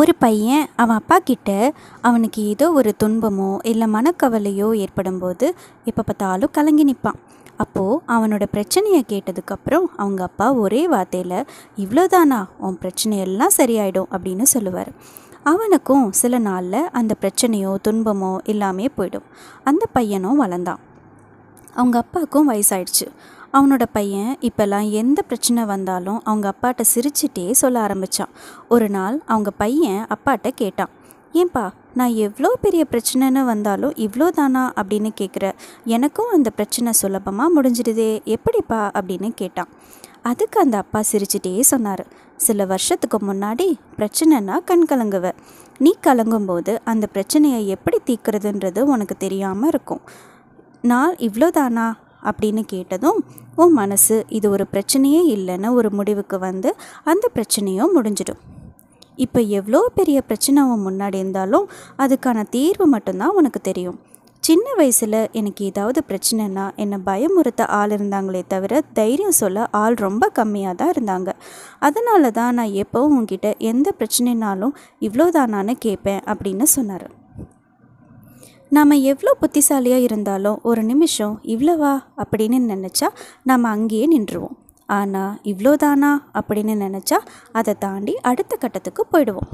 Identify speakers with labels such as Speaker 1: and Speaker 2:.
Speaker 1: ஒரு பையன் அவன் அப்பா கிட்ட அவனுக்கு ஏதோ ஒரு துன்பமோ இல்லை மனக்கவலையோ ஏற்படும் போது எப்போ பார்த்தாலும் கலங்கி நிற்பான் அப்போது அவனோட பிரச்சனையை கேட்டதுக்கப்புறம் அவங்க அப்பா ஒரே வார்த்தையில் இவ்வளோதானா உன் பிரச்சனையெல்லாம் சரியாயிடும் அப்படின்னு சொல்லுவார் அவனுக்கும் சில நாளில் அந்த பிரச்சனையோ துன்பமோ எல்லாமே போயிடும் அந்த பையனும் வளர்ந்தான் அவங்க அப்பாவுக்கும் வயசாயிடுச்சு அவனோட பையன் இப்போல்லாம் எந்த பிரச்சனை வந்தாலும் அவங்க அப்பாட்ட சிரிச்சிட்டே சொல்ல ஆரம்பித்தான் ஒரு நாள் அவங்க பையன் அப்பாட்ட கேட்டான் ஏன்பா நான் எவ்வளோ பெரிய பிரச்சனைன்னு வந்தாலும் இவ்வளோ தானா அப்படின்னு கேட்குற எனக்கும் அந்த பிரச்சனை சுலபமாக முடிஞ்சிடுதே எப்படிப்பா அப்படின்னு கேட்டான் அதுக்கு அந்த அப்பா சிரிச்சிட்டே சொன்னார் சில வருஷத்துக்கு முன்னாடி பிரச்சனைனா கண் கலங்குவ நீ கலங்கும்போது அந்த பிரச்சனையை எப்படி தீக்கிறதுன்றது உனக்கு தெரியாமல் இருக்கும் நான் இவ்வளோதானா அப்படின்னு கேட்டதும் உன் மனசு இது ஒரு பிரச்சனையே இல்லைன்னு ஒரு முடிவுக்கு வந்து அந்த பிரச்சனையும் முடிஞ்சிடும் இப்போ எவ்வளோ பெரிய பிரச்சனை முன்னாடி இருந்தாலும் அதுக்கான தீர்வு மட்டும்தான் உனக்கு தெரியும் சின்ன வயசில் எனக்கு ஏதாவது பிரச்சனைனா என்னை பயமுறுத்த ஆள் இருந்தாங்களே தவிர தைரியம் சொல்ல ஆள் ரொம்ப கம்மியாக தான் இருந்தாங்க அதனால தான் நான் எப்போவும் உங்ககிட்ட எந்த பிரச்சனைனாலும் இவ்வளோதானான்னு கேட்பேன் அப்படின்னு சொன்னார் நாம் எவ்வளோ புத்திசாலியாக இருந்தாலும் ஒரு நிமிஷம் இவ்வளோவா அப்படின்னு நினச்சா நாம் அங்கேயே நின்றுவோம் ஆனால் இவ்வளோதானா அப்படின்னு நினச்சா அதை தாண்டி அடுத்த கட்டத்துக்கு போயிடுவோம்